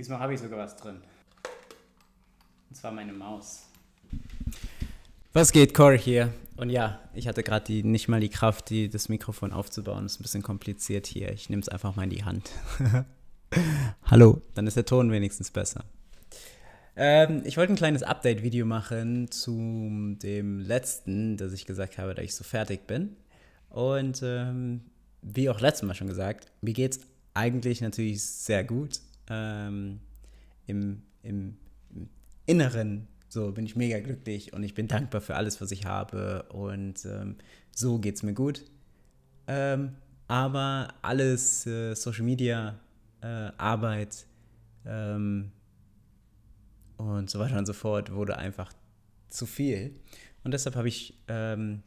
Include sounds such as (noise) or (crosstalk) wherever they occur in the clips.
Diesmal habe ich sogar was drin. Und zwar meine Maus. Was geht, Core hier? Und ja, ich hatte gerade nicht mal die Kraft, die, das Mikrofon aufzubauen. Das ist ein bisschen kompliziert hier. Ich nehme es einfach mal in die Hand. (laughs) Hallo, dann ist der Ton wenigstens besser. Ähm, ich wollte ein kleines Update-Video machen zu dem letzten, das ich gesagt habe, da ich so fertig bin. Und ähm, wie auch letztes Mal schon gesagt, mir geht es eigentlich natürlich sehr gut ähm, im, im, im Inneren so bin ich mega glücklich und ich bin dankbar für alles, was ich habe und ähm, so es mir gut. Ähm, aber alles äh, Social Media, äh, Arbeit ähm, und so weiter und so fort wurde einfach zu viel. Und deshalb habe ich ähm,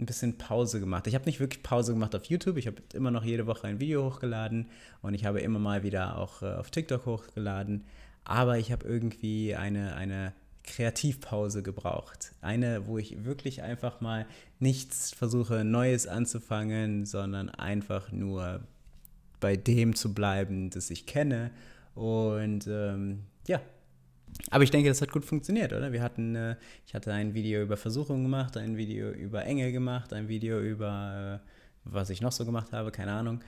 ein bisschen Pause gemacht. Ich habe nicht wirklich Pause gemacht auf YouTube. Ich habe immer noch jede Woche ein Video hochgeladen und ich habe immer mal wieder auch äh, auf TikTok hochgeladen. Aber ich habe irgendwie eine, eine Kreativpause gebraucht. Eine, wo ich wirklich einfach mal nichts versuche, Neues anzufangen, sondern einfach nur bei dem zu bleiben, das ich kenne. Und ähm, ja, aber ich denke, das hat gut funktioniert, oder? Wir hatten, äh, ich hatte ein Video über Versuchungen gemacht, ein Video über Engel gemacht, ein Video über, äh, was ich noch so gemacht habe, keine Ahnung.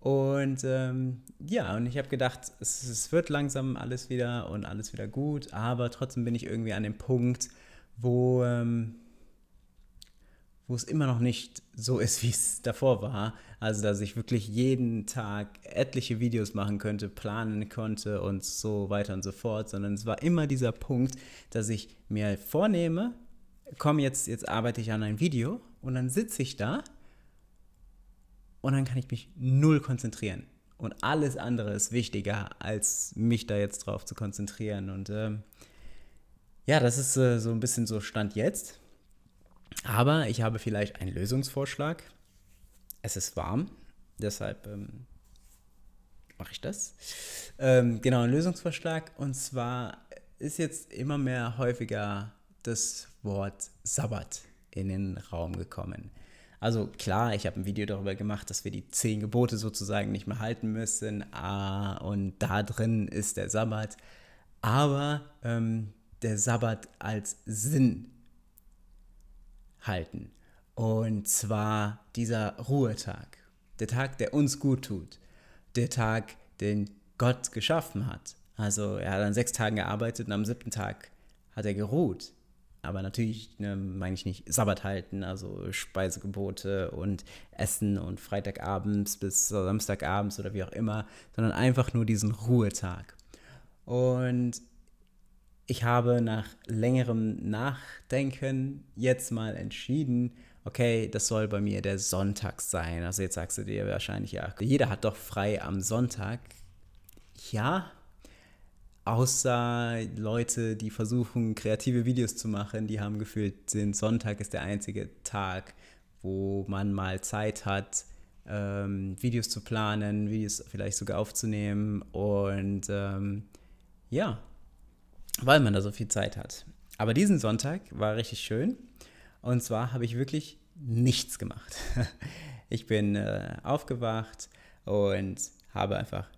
Und ähm, ja, und ich habe gedacht, es, es, wird langsam alles wieder und alles wieder gut, aber trotzdem bin ich irgendwie an dem Punkt, wo ähm, wo es immer noch nicht so ist, wie es davor war. Also, dass ich wirklich jeden Tag etliche Videos machen könnte, planen konnte und so weiter und so fort, sondern es war immer dieser Punkt, dass ich mir vornehme, komm jetzt, jetzt arbeite ich an ein Video und dann sitze ich da und dann kann ich mich null konzentrieren. Und alles andere ist wichtiger, als mich da jetzt drauf zu konzentrieren. Und ähm, ja, das ist äh, so ein bisschen so Stand jetzt. Aber ich habe vielleicht einen Lösungsvorschlag. Es ist warm, deshalb ähm, mache ich das. Ähm, genau, ein Lösungsvorschlag. Und zwar ist jetzt immer mehr häufiger das Wort Sabbat in den Raum gekommen. Also klar, ich habe ein Video darüber gemacht, dass wir die zehn Gebote sozusagen nicht mehr halten müssen. Ah, und da drin ist der Sabbat. Aber ähm, der Sabbat als Sinn halten. Und zwar dieser Ruhetag. Der Tag, der uns gut tut. Der Tag, den Gott geschaffen hat. Also er hat an sechs Tagen gearbeitet und am siebten Tag hat er geruht. Aber natürlich ne, meine ich nicht Sabbat halten, also Speisegebote und Essen und Freitagabends bis Samstagabends oder wie auch immer, sondern einfach nur diesen Ruhetag. Und ich habe nach längerem Nachdenken jetzt mal entschieden, okay, das soll bei mir der Sonntag sein. Also jetzt sagst du dir wahrscheinlich, ja, jeder hat doch frei am Sonntag. Ja, außer Leute, die versuchen, kreative Videos zu machen, die haben gefühlt, den Sonntag ist der einzige Tag, wo man mal Zeit hat, ähm, Videos zu planen, Videos vielleicht sogar aufzunehmen. Und ähm, ja, weil man da so viel Zeit hat. Aber diesen Sonntag war richtig schön. Und zwar habe ich wirklich nichts gemacht. (laughs) Ich bin äh, aufgewacht und habe einfach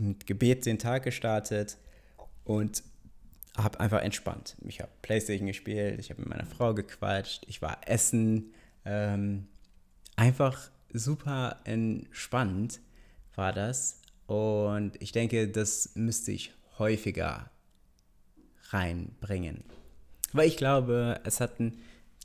mit Gebet den Tag gestartet und habe einfach entspannt. Ich habe Playstation gespielt, ich habe mit meiner Frau gequatscht, ich war essen. Ähm, einfach super entspannt war das. Und ich denke, das müsste ich häufiger reinbringen. Weil ich glaube, es hat einen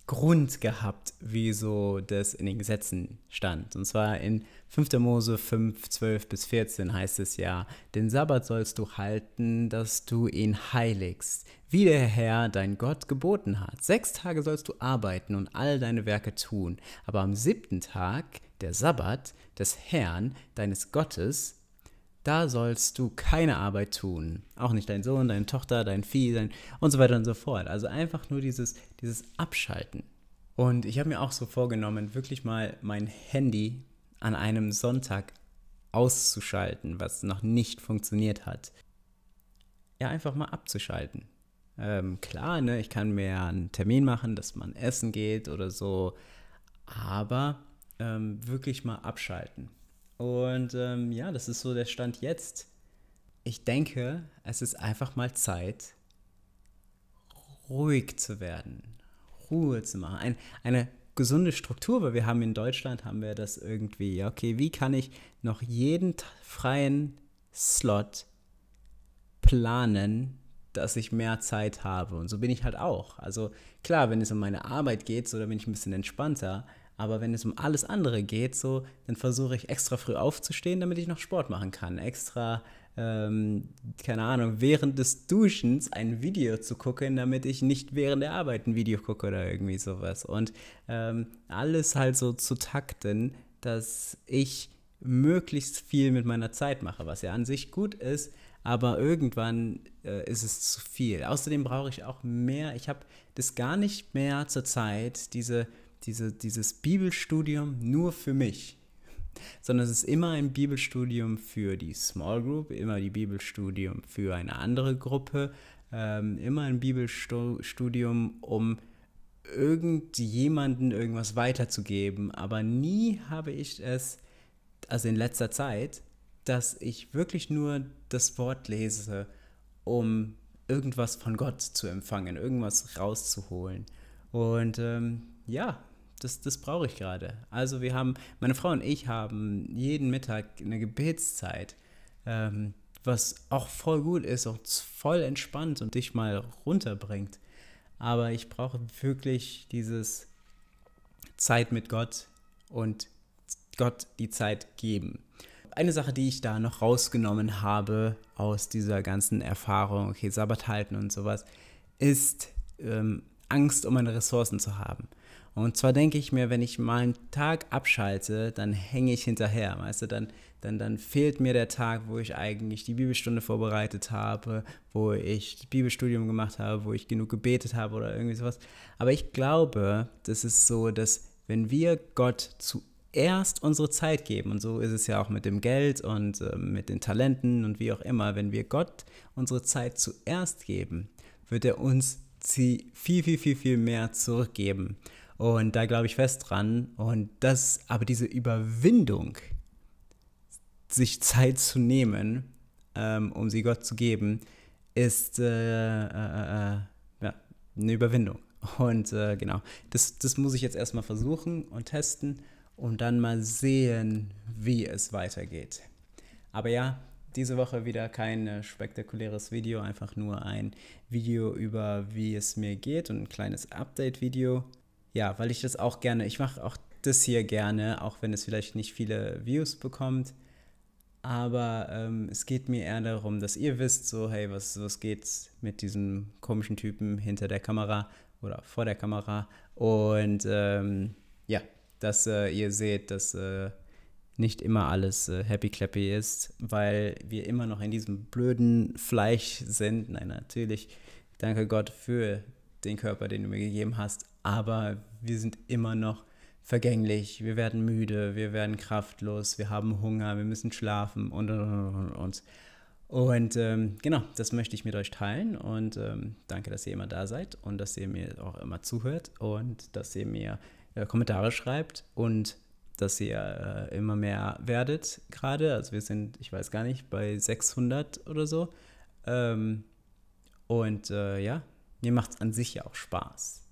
Grund gehabt, wieso das in den Gesetzen stand. Und zwar in 5. Mose 5, 12 bis 14 heißt es ja, den Sabbat sollst du halten, dass du ihn heiligst, wie der Herr, dein Gott, geboten hat. Sechs Tage sollst du arbeiten und all deine Werke tun, aber am siebten Tag, der Sabbat des Herrn, deines Gottes, da sollst du keine Arbeit tun. Auch nicht dein Sohn, deine Tochter, dein Vieh, dein und so weiter und so fort. Also einfach nur dieses, dieses Abschalten. Und ich habe mir auch so vorgenommen, wirklich mal mein Handy an einem Sonntag auszuschalten, was noch nicht funktioniert hat. Ja, einfach mal abzuschalten. Ähm, klar, ne, ich kann mir einen Termin machen, dass man essen geht oder so, aber ähm, wirklich mal abschalten. Und ähm, ja, das ist so der Stand jetzt. Ich denke, es ist einfach mal Zeit, ruhig zu werden, Ruhe zu machen, Ein, eine gesunde Struktur, weil wir haben in Deutschland, haben wir das irgendwie, okay, wie kann ich noch jeden freien Slot planen, dass ich mehr Zeit habe? Und so bin ich halt auch. Also klar, wenn es um meine Arbeit geht, so, da bin ich ein bisschen entspannter, aber wenn es um alles andere geht, so, dann versuche ich extra früh aufzustehen, damit ich noch Sport machen kann. Extra, ähm, keine Ahnung, während des Duschens ein Video zu gucken, damit ich nicht während der Arbeit ein Video gucke oder irgendwie sowas. Und ähm, alles halt so zu takten, dass ich möglichst viel mit meiner Zeit mache, was ja an sich gut ist, aber irgendwann äh, ist es zu viel. Außerdem brauche ich auch mehr, ich habe das gar nicht mehr zur Zeit, diese diese, dieses Bibelstudium nur für mich, sondern es ist immer ein Bibelstudium für die Small Group, immer die Bibelstudium für eine andere Gruppe, ähm, immer ein Bibelstudium, um irgendjemanden irgendwas weiterzugeben. Aber nie habe ich es, also in letzter Zeit, dass ich wirklich nur das Wort lese, um irgendwas von Gott zu empfangen, irgendwas rauszuholen. Und ähm, ja, das, das brauche ich gerade. Also wir haben, meine Frau und ich haben jeden Mittag eine Gebetszeit, ähm, was auch voll gut ist, und voll entspannt und dich mal runterbringt. Aber ich brauche wirklich dieses Zeit mit Gott und Gott die Zeit geben. Eine Sache, die ich da noch rausgenommen habe aus dieser ganzen Erfahrung, okay, Sabbat halten und sowas, ist ähm, Angst, um meine Ressourcen zu haben. Und zwar denke ich mir, wenn ich mal einen Tag abschalte, dann hänge ich hinterher, weißt du, dann, dann, dann fehlt mir der Tag, wo ich eigentlich die Bibelstunde vorbereitet habe, wo ich das Bibelstudium gemacht habe, wo ich genug gebetet habe oder irgendwie sowas. Aber ich glaube, das ist so, dass wenn wir Gott zuerst unsere Zeit geben, und so ist es ja auch mit dem Geld und äh, mit den Talenten und wie auch immer, wenn wir Gott unsere Zeit zuerst geben, wird er uns viel, viel, viel, viel mehr zurückgeben. Und da glaube ich fest dran. Und das, aber diese Überwindung, sich Zeit zu nehmen, ähm, um sie Gott zu geben, ist äh, äh, äh, ja, eine Überwindung. Und äh, genau, das, das muss ich jetzt erstmal versuchen und testen und dann mal sehen, wie es weitergeht. Aber ja, diese Woche wieder kein äh, spektakuläres Video, einfach nur ein Video über wie es mir geht und ein kleines Update-Video ja, weil ich das auch gerne, ich mache auch das hier gerne, auch wenn es vielleicht nicht viele Views bekommt. Aber ähm, es geht mir eher darum, dass ihr wisst, so, hey, was, was geht's mit diesem komischen Typen hinter der Kamera oder vor der Kamera? Und ähm, ja, dass äh, ihr seht, dass äh, nicht immer alles äh, happy clappy ist, weil wir immer noch in diesem blöden Fleisch sind. Nein, natürlich, danke Gott für den Körper, den du mir gegeben hast aber wir sind immer noch vergänglich, wir werden müde, wir werden kraftlos, wir haben Hunger, wir müssen schlafen und und und. Und ähm, genau, das möchte ich mit euch teilen und ähm, danke, dass ihr immer da seid und dass ihr mir auch immer zuhört und dass ihr mir äh, Kommentare schreibt und dass ihr äh, immer mehr werdet gerade. Also wir sind, ich weiß gar nicht, bei 600 oder so. Ähm, und äh, ja, mir macht es an sich ja auch Spaß.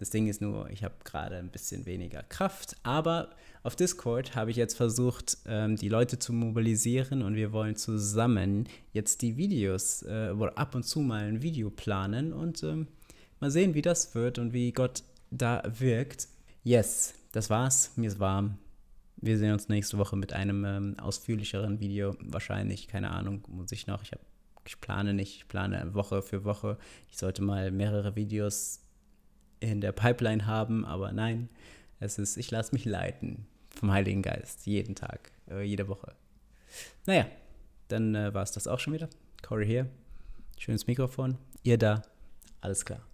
Das Ding ist nur, ich habe gerade ein bisschen weniger Kraft, aber auf Discord habe ich jetzt versucht, ähm, die Leute zu mobilisieren und wir wollen zusammen jetzt die Videos äh, oder ab und zu mal ein Video planen und ähm, mal sehen, wie das wird und wie Gott da wirkt. Yes, das war's. Mir ist warm. Wir sehen uns nächste Woche mit einem ähm, ausführlicheren Video. Wahrscheinlich, keine Ahnung, muss ich noch. Ich, hab, ich plane nicht, ich plane Woche für Woche. Ich sollte mal mehrere Videos in der Pipeline haben, aber nein, es ist, ich lasse mich leiten vom Heiligen Geist, jeden Tag, äh, jede Woche. Naja, dann äh, war es das auch schon wieder. Corey hier, schönes Mikrofon, ihr da, alles klar.